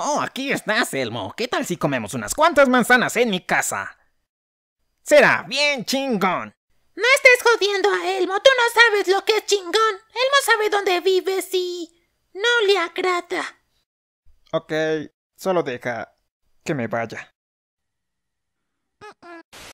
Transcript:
Oh, aquí estás, Elmo. ¿Qué tal si comemos unas cuantas manzanas en mi casa? Será bien chingón. No estés jodiendo a Elmo, tú no sabes lo que es chingón. Elmo sabe dónde vives y... no le agrada. Ok, solo deja que me vaya.